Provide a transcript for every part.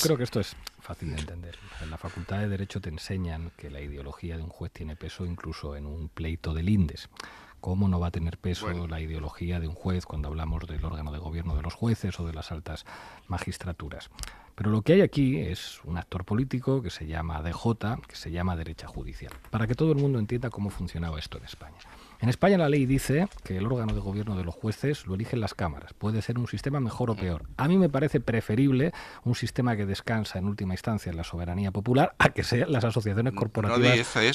Creo que esto es fácil de entender. En la Facultad de Derecho te enseñan que la ideología de un juez tiene peso incluso en un pleito del INDES. ¿Cómo no va a tener peso la ideología de un juez cuando hablamos del órgano de gobierno de los jueces o de las altas magistraturas? Pero lo que hay aquí es un actor político que se llama DJ, que se llama derecha judicial, para que todo el mundo entienda cómo funcionaba esto en España. En España la ley dice que el órgano de gobierno de los jueces lo eligen las cámaras. Puede ser un sistema mejor o mm. peor. A mí me parece preferible un sistema que descansa en última instancia en la soberanía popular a que sean las asociaciones corporativas de,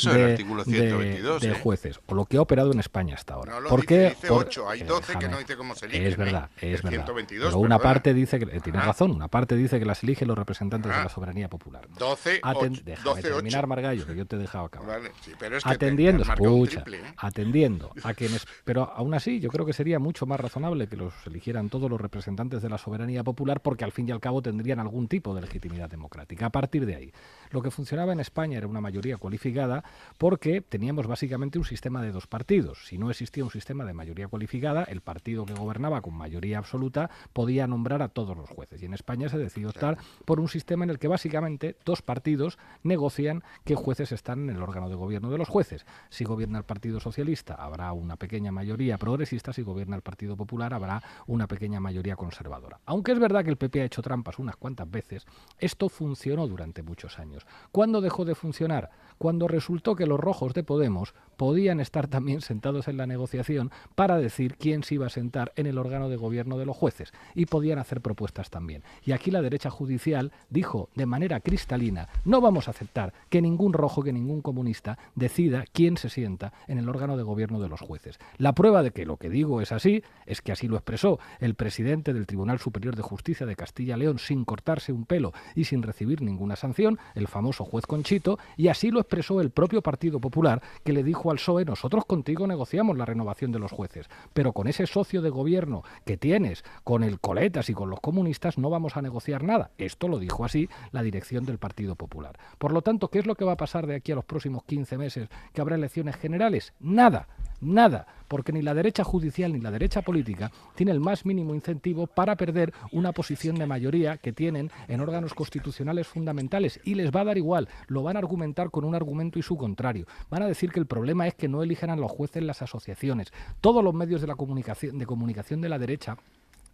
¿eh? jueces, o lo que ha operado en España hasta ahora. No ¿Por qué? 8, hay 12 eh, que no cómo se eligen. ¿eh? Es verdad, es verdad. 122, una parte dice que, ah. razón, una parte dice que las eligen los representantes de ah. la soberanía popular. 12, o 8, déjame terminar, Margallo, que yo te he dejado acabar. pero atendiendo, escucha, atendiendo a quienes, pero aún así yo creo que sería mucho más razonable que los eligieran todos los representantes de la soberanía popular porque al fin y al cabo tendrían algún tipo de legitimidad democrática. A partir de ahí, lo que funcionaba en España era una mayoría cualificada porque teníamos básicamente un sistema de dos partidos. Si no existía un sistema de mayoría cualificada, el partido que gobernaba con mayoría absoluta podía nombrar a todos los jueces. Y en España se decidió optar por un sistema en el que básicamente dos partidos negocian qué jueces están en el órgano de gobierno de los jueces. Si gobierna el Partido Socialista, habrá una pequeña mayoría progresista. Si gobierna el Partido Popular, habrá una pequeña mayoría conservadora. Aunque es verdad que el PP ha hecho trampas unas cuantas veces, esto funcionó durante muchos años. ¿Cuándo dejó de funcionar? Cuando resultó que los rojos de Podemos podían estar también sentados en la negociación para decir quién se iba a sentar en el órgano de gobierno de los jueces y podían hacer propuestas también. Y aquí la derecha judicial dijo de manera cristalina, no vamos a aceptar que ningún rojo, que ningún comunista decida quién se sienta en el órgano de gobierno de los jueces. La prueba de que lo que digo es así es que así lo expresó el presidente del Tribunal Superior de Justicia de Castilla León sin cortarse un pelo y sin recibir ninguna sanción, el famoso juez Conchito, y así lo expresó el propio Partido Popular que le dijo al PSOE, nosotros contigo negociamos la renovación de los jueces, pero con ese socio de gobierno que tienes, con el Coletas y con los comunistas, no vamos a negociar nada. Esto lo dijo así la dirección del Partido Popular. Por lo tanto, ¿qué es lo que va a pasar de aquí a los próximos 15 meses que habrá elecciones generales? Nada nada, porque ni la derecha judicial ni la derecha política tiene el más mínimo incentivo para perder una posición de mayoría que tienen en órganos constitucionales fundamentales y les va a dar igual, lo van a argumentar con un argumento y su contrario. Van a decir que el problema es que no elijan a los jueces las asociaciones. Todos los medios de la comunicación de comunicación de la derecha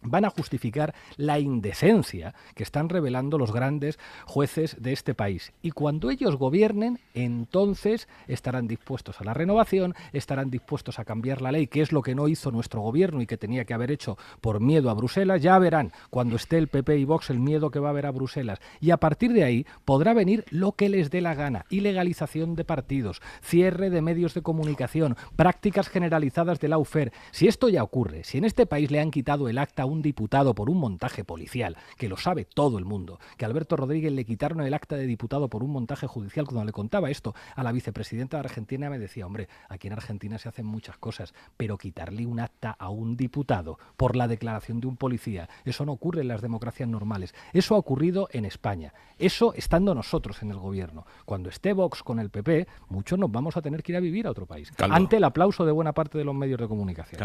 van a justificar la indecencia que están revelando los grandes jueces de este país. Y cuando ellos gobiernen, entonces estarán dispuestos a la renovación, estarán dispuestos a cambiar la ley, que es lo que no hizo nuestro gobierno y que tenía que haber hecho por miedo a Bruselas. Ya verán cuando esté el PP y Vox el miedo que va a haber a Bruselas. Y a partir de ahí podrá venir lo que les dé la gana. Ilegalización de partidos, cierre de medios de comunicación, prácticas generalizadas de la UFER. Si esto ya ocurre, si en este país le han quitado el acta un diputado por un montaje policial, que lo sabe todo el mundo, que Alberto Rodríguez le quitaron el acta de diputado por un montaje judicial. Cuando le contaba esto a la vicepresidenta de Argentina me decía, hombre, aquí en Argentina se hacen muchas cosas, pero quitarle un acta a un diputado por la declaración de un policía, eso no ocurre en las democracias normales. Eso ha ocurrido en España. Eso estando nosotros en el gobierno. Cuando esté Vox con el PP, muchos nos vamos a tener que ir a vivir a otro país. Ante el aplauso de buena parte de los medios de comunicación.